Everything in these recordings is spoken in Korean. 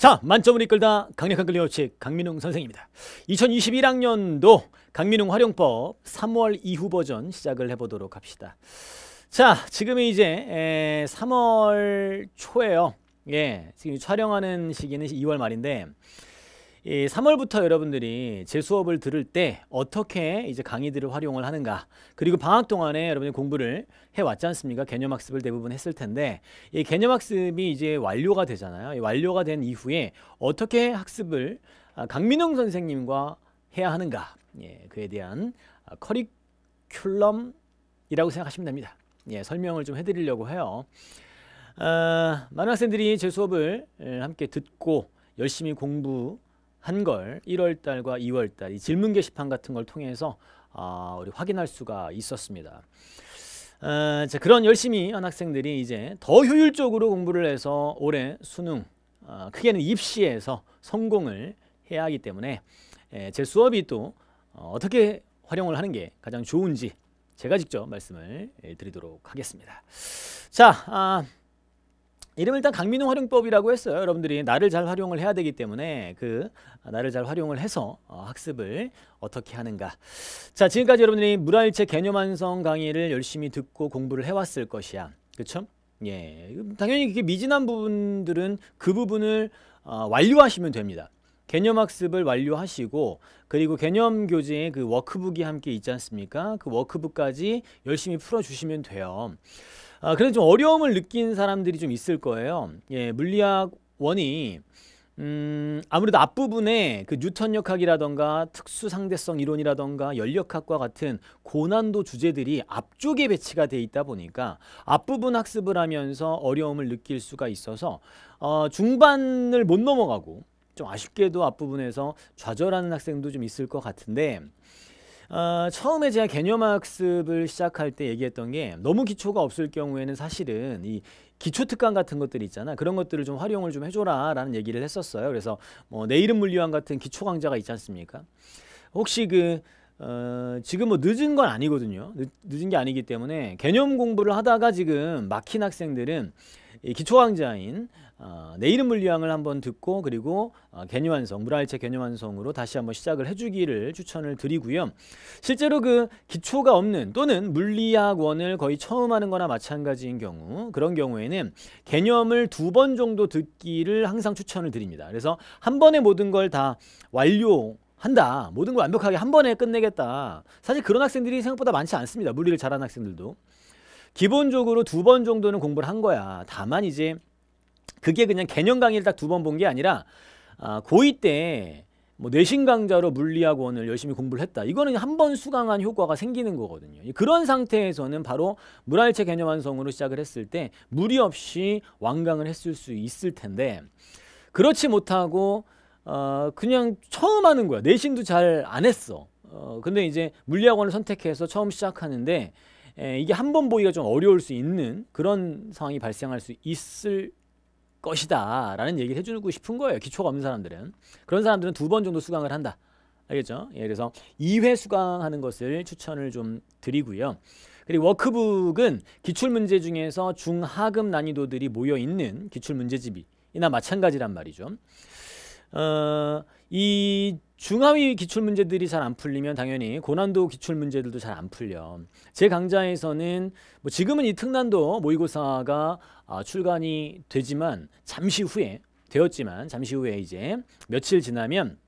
자, 만점을 이끌다 강력한 근리요칙 강민웅 선생입니다. 2021학년도 강민웅 활용법 3월 이후 버전 시작을 해보도록 합시다. 자, 지금이 이제 3월 초예요. 예, 지금 촬영하는 시기는 2월 말인데 이 3월부터 여러분들이 제 수업을 들을 때 어떻게 이제 강의들을 활용을 하는가 그리고 방학 동안에 여러분이 공부를 해왔지 않습니까? 개념 학습을 대부분 했을 텐데 이 개념 학습이 이제 완료가 되잖아요. 완료가 된 이후에 어떻게 학습을 아, 강민웅 선생님과 해야 하는가 예, 그에 대한 아, 커리큘럼이라고 생각하시면 됩니다. 예, 설명을 좀 해드리려고 해요. 아, 많은 학생들이 제 수업을 함께 듣고 열심히 공부 한걸 1월 달과 2월 달이 질문 게시판 같은 걸 통해서 어, 우리 확인할 수가 있었습니다. 어, 자, 그런 열심히 한 학생들이 이제 더 효율적으로 공부를 해서 올해 수능 어, 크게는 입시에서 성공을 해야 하기 때문에 예, 제 수업이 또 어, 떻게 활용을 하는 게 가장 좋은지 제가 직접 말씀을 예, 드리도록 하겠습니다. 자. 아, 이름을 일단 강민호 활용법이라고 했어요. 여러분들이 나를 잘 활용을 해야 되기 때문에 그 아, 나를 잘 활용을 해서 어, 학습을 어떻게 하는가. 자, 지금까지 여러분들이 물알체 개념 완성 강의를 열심히 듣고 공부를 해왔을 것이야. 그렇죠? 예, 당연히 이게 미진한 부분들은 그 부분을 어, 완료하시면 됩니다. 개념 학습을 완료하시고 그리고 개념 교재에 그 워크북이 함께 있지 않습니까? 그 워크북까지 열심히 풀어주시면 돼요. 아, 그래도좀 어려움을 느낀 사람들이 좀 있을 거예요. 예, 물리학 원이 음, 아무래도 앞부분에 그 뉴턴 역학이라던가 특수 상대성 이론이라던가 연력학과 같은 고난도 주제들이 앞쪽에 배치가 돼 있다 보니까 앞부분 학습을 하면서 어려움을 느낄 수가 있어서 어, 중반을 못 넘어가고 좀 아쉽게도 앞부분에서 좌절하는 학생도 좀 있을 것 같은데 어, 처음에 제가 개념 학습을 시작할 때 얘기했던 게 너무 기초가 없을 경우에는 사실은 이 기초 특강 같은 것들 이 있잖아. 그런 것들을 좀 활용을 좀 해줘라 라는 얘기를 했었어요. 그래서 뭐 내 이름 물리학 같은 기초 강좌가 있지 않습니까? 혹시 그 어, 지금 뭐 늦은 건 아니거든요. 늦, 은게 아니기 때문에 개념 공부를 하다가 지금 막힌 학생들은 이 기초 강좌인 어, 내 이름 물리학을 한번 듣고 그리고 어, 개념완성, 물화일체 개념완성으로 다시 한번 시작을 해주기를 추천을 드리고요. 실제로 그 기초가 없는 또는 물리학원을 거의 처음 하는 거나 마찬가지인 경우 그런 경우에는 개념을 두 번 정도 듣기를 항상 추천을 드립니다. 그래서 한 번에 모든 걸 다 완료 한다. 모든 걸 완벽하게 한 번에 끝내겠다. 사실 그런 학생들이 생각보다 많지 않습니다. 물리를 잘하는 학생들도. 기본적으로 두 번 정도는 공부를 한 거야. 다만 이제 그게 그냥 개념 강의를 딱 두 번 본 게 아니라 아, 고2 때뭐 내신 강좌로 물리학원을 열심히 공부를 했다. 이거는 한 번 수강한 효과가 생기는 거거든요. 그런 상태에서는 바로 물알체 개념 완성으로 시작을 했을 때 무리 없이 완강을 했을 수 있을 텐데 그렇지 못하고 어, 그냥 처음 하는 거야. 내신도 잘 안 했어. 어, 근데 이제 물리학원을 선택해서 처음 시작하는데 에, 이게 한 번 보기가 좀 어려울 수 있는 그런 상황이 발생할 수 있을 것이다 라는 얘기를 해주고 싶은 거예요. 기초가 없는 사람들은. 그런 사람들은 두 번 정도 수강을 한다. 알겠죠? 예, 그래서 2회 수강하는 것을 추천을 좀 드리고요. 그리고 워크북은 기출문제 중에서 중하급 난이도들이 모여있는 기출문제집이나 마찬가지란 말이죠. 어, 이 중하위 기출 문제들이 잘 안 풀리면 당연히 고난도 기출 문제들도 잘 안 풀려. 제 강좌에서는 뭐 지금은 이 특난도 모의고사가 아, 출간이 되지만 잠시 후에 되었지만 잠시 후에 이제 며칠 지나면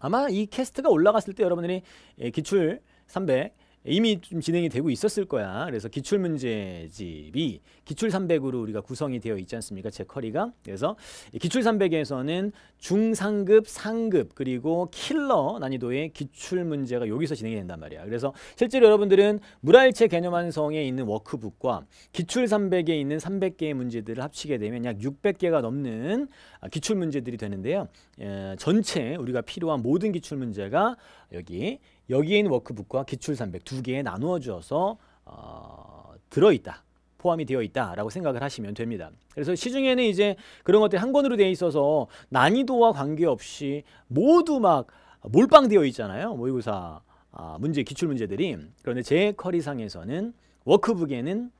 아마 이 캐스트가 올라갔을 때 여러분들이 예, 기출 300 이미 좀 진행이 되고 있었을 거야. 그래서 기출문제집이 기출 300으로 우리가 구성이 되어 있지 않습니까? 제 커리가. 그래서 기출 300에서는 중상급, 상급 그리고 킬러 난이도의 기출문제가 여기서 진행이 된단 말이야. 그래서 실제로 여러분들은 물알체 개념 완성에 있는 워크북과 기출 300에 있는 300개의 문제들을 합치게 되면 약 600개가 넘는 아, 기출 문제들이 되는데요. 예, 전체 우리가 필요한 모든 기출 문제가 여기 여기에 있는 워크북과 기출 300 두 개에 나누어 주어서 어, 들어 있다. 포함이 되어 있다라고 생각을 하시면 됩니다. 그래서 시중에는 이제 그런 것들이 한 권으로 되어 있어서 난이도와 관계없이 모두 막 몰빵되어 있잖아요. 모의고사 아, 문제 기출 문제들이 그런데 제 커리상에서는 워크북에는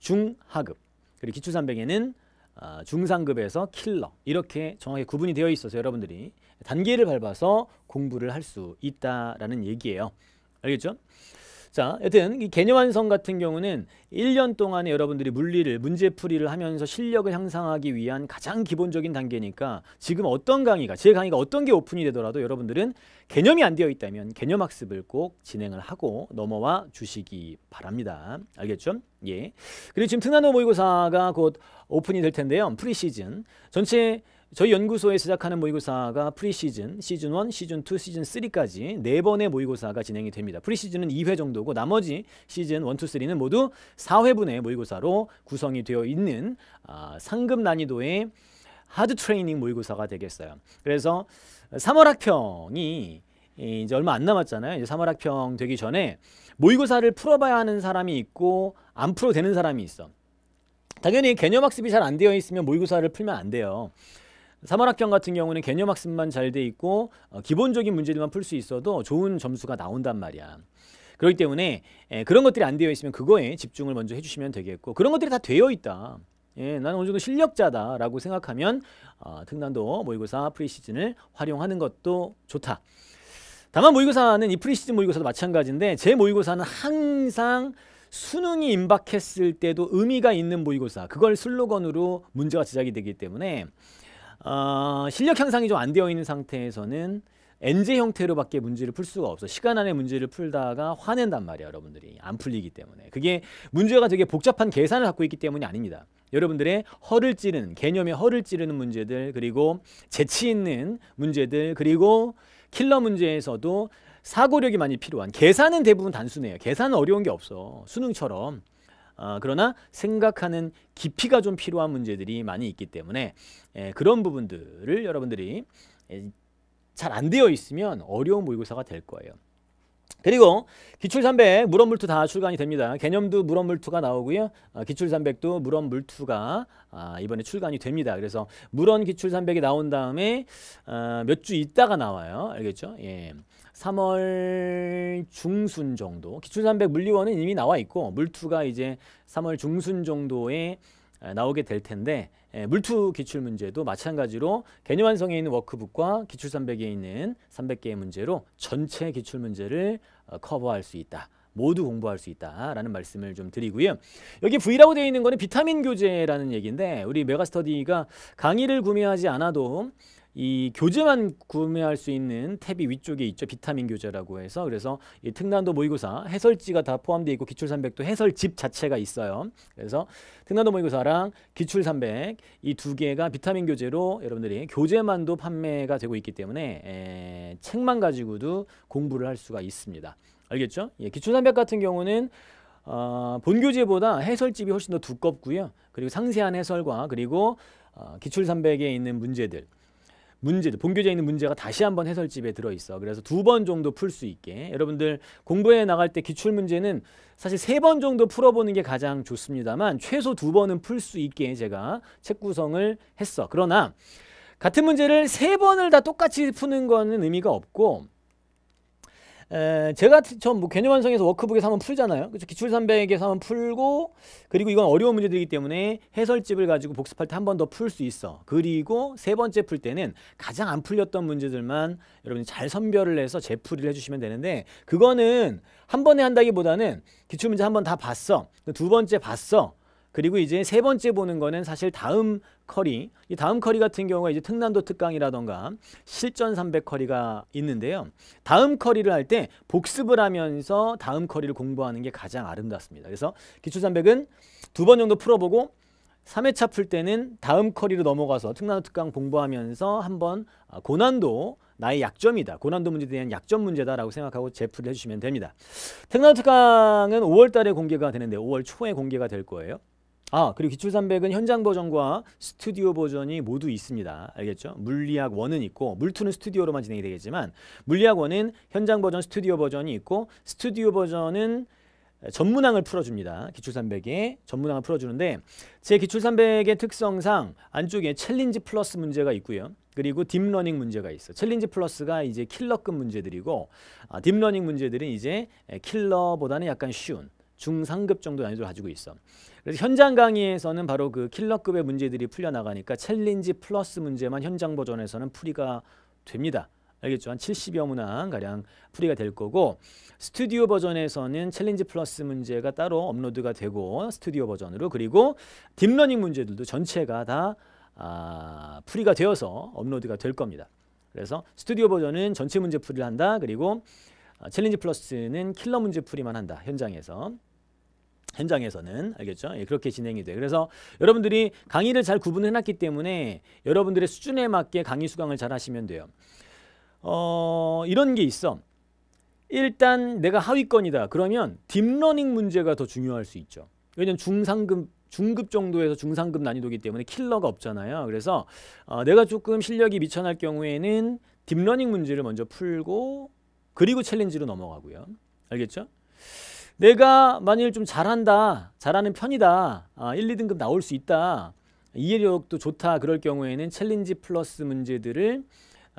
중하급 그리고 기출 300에는 아, 중상급에서 킬러 이렇게 정확히 구분이 되어 있어서 여러분들이 단계를 밟아서 공부를 할 수 있다라는 얘기예요. 알겠죠? 자, 여튼 이 개념 완성 같은 경우는 1년 동안에 여러분들이 물리를 문제풀이를 하면서 실력을 향상하기 위한 가장 기본적인 단계니까 지금 어떤 강의가 제 강의가 어떤 게 오픈이 되더라도 여러분들은 개념이 안 되어 있다면 개념 학습을 꼭 진행을 하고 넘어와 주시기 바랍니다. 알겠죠? 예. 그리고 지금 특난호 모의고사가 곧 오픈이 될 텐데요. 프리시즌 전체 저희 연구소에 시작하는 모의고사가 프리시즌, 시즌 1, 시즌 2, 시즌 3까지 4번의 모의고사가 진행이 됩니다. 프리시즌은 2회 정도고 나머지 시즌 1, 2, 3는 모두 4회분의 모의고사로 구성이 되어 있는 아, 상급 난이도의 하드 트레이닝 모의고사가 되겠어요. 그래서 3월 학평이 이제 얼마 안 남았잖아요. 이제 3월 학평 되기 전에 모의고사를 풀어봐야 하는 사람이 있고 안 풀어도 되는 사람이 있어. 당연히 개념 학습이 잘 안 되어 있으면 모의고사를 풀면 안 돼요. 사만학경 같은 경 경우는 개념 학습만 잘 돼 있고 어, 기본적인 문제들만 풀 수 있어도 좋은 점수가 나온단 말이야. 그렇기 때문에 에, 예, 그런 것들이 안 되어 있으면 그거에 집중을 먼저 해주시면 되겠고 그런 것들이 다 되어 있다. 예, 나는 어느 정도 실력자다라고 생각하면 어, 특난도 모의고사 프리시즌을 활용하는 것도 좋다. 다만 모의고사는 이 프리시즌 모의고사도 마찬가지인데 제 모의고사는 항상 수능이 임박했을 때도 의미가 있는 모의고사 그걸 슬로건으로 문제가 제작이 되기 때문에 어, 실력 향상이 좀 안 되어 있는 상태에서는 엔제 형태로밖에 문제를 풀 수가 없어. 시간 안에 문제를 풀다가 화낸단 말이야, 여러분들이. 안 풀리기 때문에. 그게 문제가 되게 복잡한 계산을 갖고 있기 때문이 아닙니다. 여러분들의 허를 찌르는, 개념의 허를 찌르는 문제들, 그리고 재치 있는 문제들, 그리고 킬러 문제에서도 사고력이 많이 필요한, 계산은 대부분 단순해요. 계산은 어려운 게 없어. 수능처럼. 어, 그러나 생각하는 깊이가 좀 필요한 문제들이 많이 있기 때문에 에, 예, 그런 부분들을 여러분들이 예, 잘안 되어 있으면 어려운 모의고사가 될 거예요. 그리고 기출 300 물원 물투 다 출간이 됩니다. 개념도 물원 물투가 나오고요. 어, 기출 300도 물원 물투가 아, 이번에 출간이 됩니다. 그래서 물원 기출 300이 나온 다음에 어, 몇주 있다가 나와요. 알겠죠? 예. 3월 중순 정도 기출산백 물리원은 이미 나와 있고 물투가 이제 3월 중순 정도에 나오게 될 텐데 물투 기출 문제도 마찬가지로 개념 완성에 있는 워크북과 기출 산백에 있는 300개의 문제로 전체 기출 문제를 어, 커버할 수 있다. 모두 공부할 수 있다라는 말씀을 좀 드리고요. 여기 V라고 되어 있는 거는 비타민 교재라는 얘기인데 우리 메가스터디가 강의를 구매하지 않아도 이 교재만 구매할 수 있는 탭이 위쪽에 있죠. 비타민 교재라고 해서 그래서 특난도 모의고사 해설지가 다 포함되어 있고 기출 3백도 해설집 자체가 있어요. 그래서 특난도 모의고사랑 기출 3백이 두 개가 비타민 교재로 여러분들이 교재만도 판매가 되고 있기 때문에 에, 책만 가지고도 공부를 할 수가 있습니다. 알겠죠? 예, 기출 3백 같은 경우는 어, 본교재보다 해설집이 훨씬 더 두껍고요. 그리고 상세한 해설과 그리고 어, 기출 3백에 있는 문제들 문제, 본교재에 있는 문제가 다시 한번 해설집에 들어있어. 그래서 두 번 정도 풀 수 있게. 여러분들 공부에 나갈 때 기출문제는 사실 세 번 정도 풀어보는 게 가장 좋습니다만 최소 두 번은 풀 수 있게 제가 책 구성을 했어. 그러나 같은 문제를 세 번을 다 똑같이 푸는 거는 의미가 없고 제가 전뭐 개념 완성에서 워크북에서 한번 풀잖아요. 그렇죠? 기출 300에서 한번 풀고 그리고 이건 어려운 문제들이기 때문에 해설집을 가지고 복습할 때 한 번 더 풀 수 있어. 그리고 세 번째 풀 때는 가장 안 풀렸던 문제들만 여러분이 잘 선별을 해서 재풀이를 해주시면 되는데 그거는 한 번에 한다기보다는 기출 문제 한 번 다 봤어. 두 번째 봤어. 그리고 이제 세 번째 보는 거는 사실 다음 커리 이 다음 커리 같은 경우가 이제 특난도 특강이라던가 실전 300 커리가 있는데요 다음 커리를 할 때 복습을 하면서 다음 커리를 공부하는 게 가장 아름답습니다 그래서 기초 300은 두 번 정도 풀어보고 3회차 풀 때는 다음 커리로 넘어가서 특난도 특강 공부하면서 한번 아, 고난도 나의 약점이다. 고난도 문제에 대한 약점 문제다라고 생각하고 제풀을 해주시면 됩니다. 특난도 특강은 5월 달에 공개가 되는데 5월 초에 공개가 될 거예요. 아 그리고 기출300은 현장 버전과 스튜디오 버전이 모두 있습니다. 알겠죠? 물리학 1은 있고 물투는 스튜디오로만 진행이 되겠지만 물리학 1은 현장 버전 스튜디오 버전이 있고 스튜디오 버전은 전문항을 풀어줍니다. 기출300에 전문항을 풀어주는데 제 기출300의 특성상 안쪽에 챌린지 플러스 문제가 있고요. 그리고 딥러닝 문제가 있어. 챌린지 플러스가 이제 킬러급 문제들이고 아, 딥러닝 문제들은 이제 킬러보다는 약간 쉬운 중상급 정도 난이도를 가지고 있어. 그래서 현장 강의에서는 바로 그 킬러급의 문제들이 풀려나가니까 챌린지 플러스 문제만 현장 버전에서는 풀이가 됩니다. 알겠죠? 한 70여 문항가량 풀이가 될 거고 스튜디오 버전에서는 챌린지 플러스 문제가 따로 업로드가 되고 스튜디오 버전으로 그리고 딥러닝 문제들도 전체가 다 아, 풀이가 되어서 업로드가 될 겁니다. 그래서 스튜디오 버전은 전체 문제 풀이를 한다. 그리고 아, 챌린지 플러스는 킬러 문제 풀이만 한다. 현장에서. 현장에서는 알겠죠? 예, 그렇게 진행이 돼. 그래서 여러분들이 강의를 잘 구분해 놨기 때문에 여러분들의 수준에 맞게 강의 수강을 잘 하시면 돼요. 어, 이런 게 있어. 일단 내가 하위권이다. 그러면 딥러닝 문제가 더 중요할 수 있죠. 왜냐면 중상급 중급 정도에서 중상급 난이도기 때문에 킬러가 없잖아요. 그래서 어, 내가 조금 실력이 미천할 경우에는 딥러닝 문제를 먼저 풀고 그리고 챌린지로 넘어가고요. 알겠죠? 내가 만일 좀 잘한다, 잘하는 편이다, 아, 1, 2등급 나올 수 있다, 이해력도 좋다 그럴 경우에는 챌린지 플러스 문제들을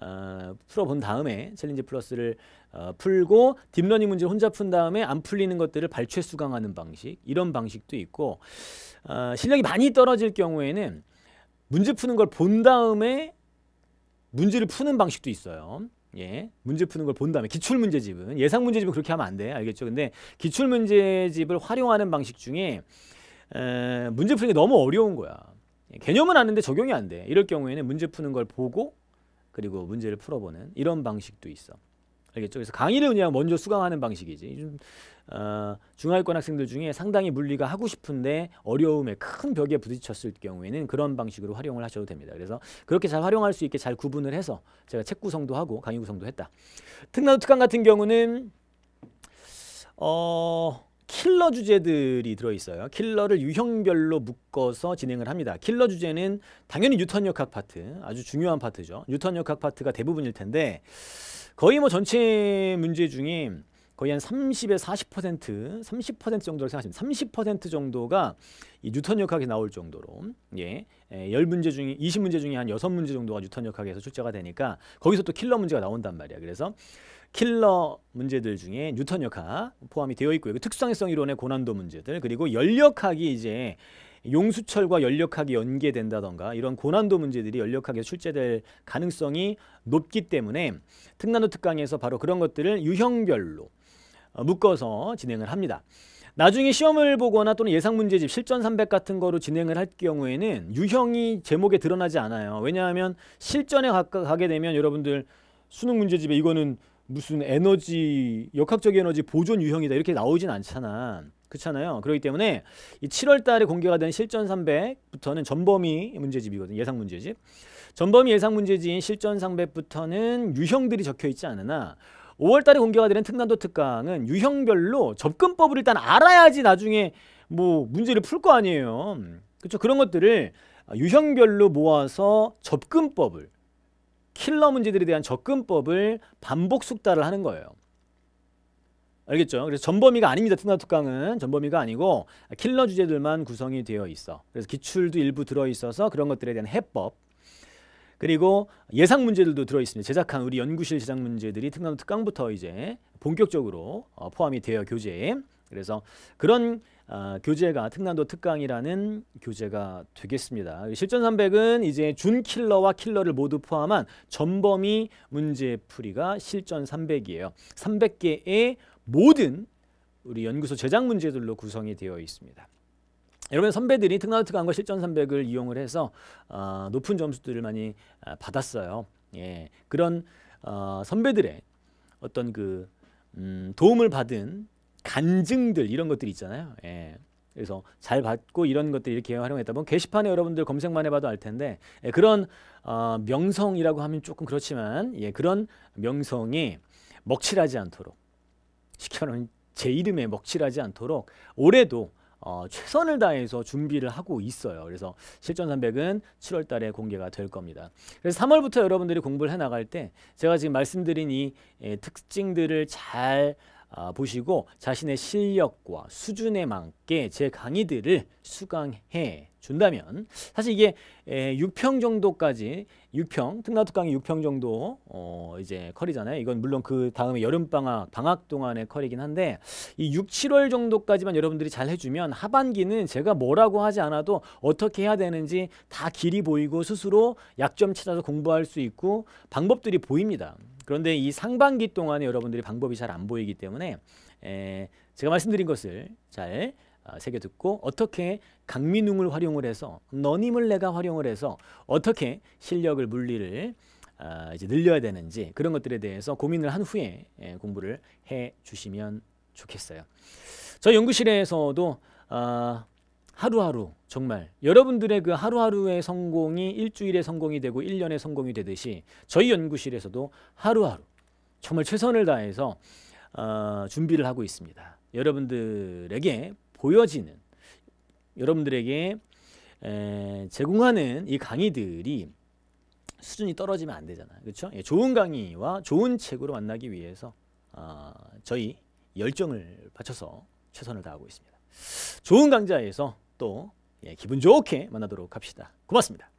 어, 풀어본 다음에 챌린지 플러스를 어, 풀고 딥러닝 문제 혼자 푼 다음에 안 풀리는 것들을 발췌 수강하는 방식 이런 방식도 있고 어, 실력이 많이 떨어질 경우에는 문제 푸는 걸 본 다음에 문제를 푸는 방식도 있어요. 예. 문제 푸는 걸 본 다음에 기출 문제집은 예상 문제집은 그렇게 하면 안 돼. 알겠죠? 근데 기출 문제집을 활용하는 방식 중에 에, 문제 푸는 게 너무 어려운 거야. 예, 개념은 아는데 적용이 안 돼. 이럴 경우에는 문제 푸는 걸 보고 그리고 문제를 풀어보는 이런 방식도 있어. 알겠죠? 그래서 강의를 그냥 먼저 수강하는 방식이지. 좀, 어, 중하위권 학생들 중에 상당히 물리가 하고 싶은데 어려움에 큰 벽에 부딪혔을 경우에는 그런 방식으로 활용을 하셔도 됩니다. 그래서 그렇게 잘 활용할 수 있게 잘 구분을 해서 제가 책 구성도 하고 강의 구성도 했다. 특강 특강 같은 경우는 어... 킬러 주제들이 들어있어요. 킬러를 유형별로 묶어서 진행을 합니다. 킬러 주제는 당연히 뉴턴 역학 파트, 아주 중요한 파트죠. 뉴턴 역학 파트가 대부분일 텐데 거의 뭐 전체 문제 중에 거의 한 30에 40% 30% 정도를 생각하시면 30% 정도가 이 뉴턴 역학이 나올 정도로 예, 10문제 예, 중에 20문제 중에 한 6문제 정도가 뉴턴 역학에서 출제가 되니까 거기서 또 킬러 문제가 나온단 말이야. 그래서 킬러 문제들 중에 뉴턴 역학 포함이 되어 있고요. 그 특성성 이론의 고난도 문제들 그리고 연력학이 이제 용수철과 연력학이 연계된다던가 이런 고난도 문제들이 연력학에 서 출제될 가능성이 높기 때문에 특난도 특강에서 바로 그런 것들을 유형별로 어, 묶어서 진행을 합니다. 나중에 시험을 보거나 또는 예상 문제집 실전 300 같은 거로 진행을 할 경우에는 유형이 제목에 드러나지 않아요. 왜냐하면 실전에 가게 되면 여러분들 수능 문제집에 이거는 무슨 에너지 역학적 에너지 보존 유형이다 이렇게 나오진 않잖아. 그렇잖아요. 그렇기 때문에 이 7월 달에 공개가 된 실전 300부터는 전범위 문제집이거든. 예상 문제집. 전범위 예상 문제지인 실전 300부터는 유형들이 적혀 있지 않으나 5월 달에 공개가 되는 특난도 특강은 유형별로 접근법을 일단 알아야지 나중에 뭐 문제를 풀 거 아니에요. 그렇죠? 그런 것들을 유형별로 모아서 접근법을 킬러 문제들에 대한 접근법을 반복 숙달을 하는 거예요. 알겠죠? 그래서 전범위가 아닙니다. 특나특강은 전범위가 아니고 킬러 주제들만 구성이 되어 있어. 그래서 기출도 일부 들어있어서 그런 것들에 대한 해법 그리고 예상 문제들도 들어있습니다. 제작한 우리 연구실 제작 문제들이 특강부터 이제 본격적으로 어, 포함이 되어 교재에 그래서 그런 아, 교재가 특난도 특강이라는 교재가 되겠습니다. 실전 300은 이제 준 킬러와 킬러를 모두 포함한 전범위 문제풀이가 실전 300이에요. 300개의 모든 우리 연구소 제작 문제들로 구성이 되어 있습니다. 여러분 선배들이 특난도 특강과 실전 300을 이용을 해서 어, 높은 점수들을 많이 아, 받았어요. 예, 그런 어, 선배들의 어떤 그 음, 도움을 받은 간증들 이런 것들 이 있잖아요. 예. 그래서 잘 받고 이런 것들 이렇게 활용했다 보면 게시판에 여러분들 검색만 해봐도 알 텐데 예, 그런 어, 명성이라고 하면 조금 그렇지만 예, 그런 명성이 먹칠하지 않도록 쉽게 말하면 제 이름에 먹칠하지 않도록 올해도 어, 최선을 다해서 준비를 하고 있어요. 그래서 실전 300은 7월 달에 공개가 될 겁니다. 그래서 3월부터 여러분들이 공부를 해 나갈 때 제가 지금 말씀드린 이 예, 특징들을 잘 아, 보시고 자신의 실력과 수준에 만큼 여께제 강의들을 수강해 준다면 사실 이게 6평 정도까지 6평 특나토 강의 6평 정도 어 이제 커리잖아요. 이건 물론 그 다음에 여름 방학 방학 동안의 커리긴 한데 이 6, 7월 정도까지만 여러분들이 잘 해주면 하반기는 제가 뭐라고 하지 않아도 어떻게 해야 되는지 다 길이 보이고 스스로 약점 찾아서 공부할 수 있고 방법들이 보입니다. 그런데 이 상반기 동안에 여러분들이 방법이 잘 안 보이기 때문에 에, 제가 말씀드린 것을 잘 아, 새겨듣고 어떻게 강민웅을 활용을 해서 너님을 내가 활용을 해서 어떻게 실력을 물리를 아, 이제 늘려야 되는지 그런 것들에 대해서 고민을 한 후에 예, 공부를 해 주시면 좋겠어요. 저 연구실에서도 아, 하루하루 정말 여러분들의 그 하루하루의 성공이 일주일의 성공이 되고 일년의 성공이 되듯이 저희 연구실에서도 하루하루 정말 최선을 다해서 준비를 하고 있습니다. 여러분들에게 보여지는 여러분들에게 제공하는 이 강의들이 수준이 떨어지면 안 되잖아요. 그렇죠? 예, 좋은 강의와 좋은 책으로 만나기 위해서 아, 저희 열정을 바쳐서 최선을 다하고 있습니다. 좋은 강좌에서 또 예, 기분 좋게 만나도록 합시다. 고맙습니다.